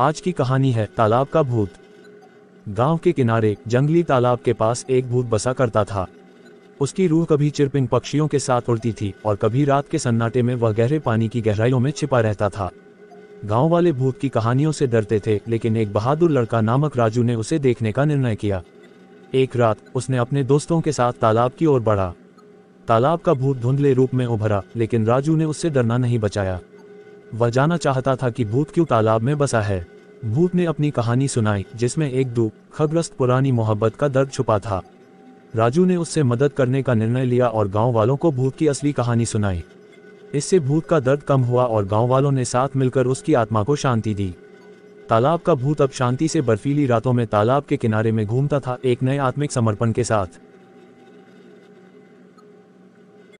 आज की कहानी है तालाब का भूत गांव के किनारे जंगली तालाब के पास एक भूत बसा करता था उसकी रूह कभी चिरपिन पक्षियों के साथ उड़ती थी और कभी रात के सन्नाटे में वह गहरे पानी की गहराइयों में छिपा रहता था गांव वाले भूत की कहानियों से डरते थे लेकिन एक बहादुर लड़का नामक राजू ने उसे देखने का निर्णय किया एक रात उसने अपने दोस्तों के साथ तालाब की ओर बढ़ा तालाब का भूत धुंधले रूप में उभरा लेकिन राजू ने उससे डरना नहीं बचाया वह जाना चाहता था कि भूत क्यों तालाब में बसा है भूत ने अपनी कहानी सुनाई जिसमें एक दुख खग्रस्त पुरानी मोहब्बत का दर्द छुपा था राजू ने उससे मदद करने का निर्णय लिया और गांव वालों को भूत की असली कहानी सुनाई इससे भूत का दर्द कम हुआ और गांव वालों ने साथ मिलकर उसकी आत्मा को शांति दी तालाब का भूत अब शांति से बर्फीली रातों में तालाब के किनारे में घूमता था एक नए आत्मिक समर्पण के साथ